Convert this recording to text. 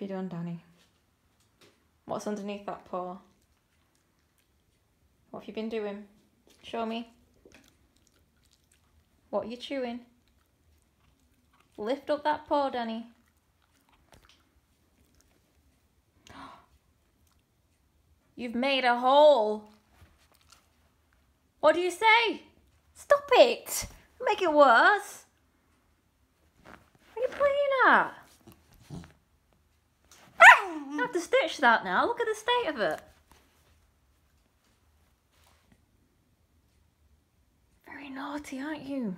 you doing, Danny? What's underneath that paw? What have you been doing? Show me. What are you chewing? Lift up that paw, Danny. You've made a hole. What do you say? Stop it. Make it worse. What are you playing at? I have to stitch that now. Look at the state of it. Very naughty, aren't you?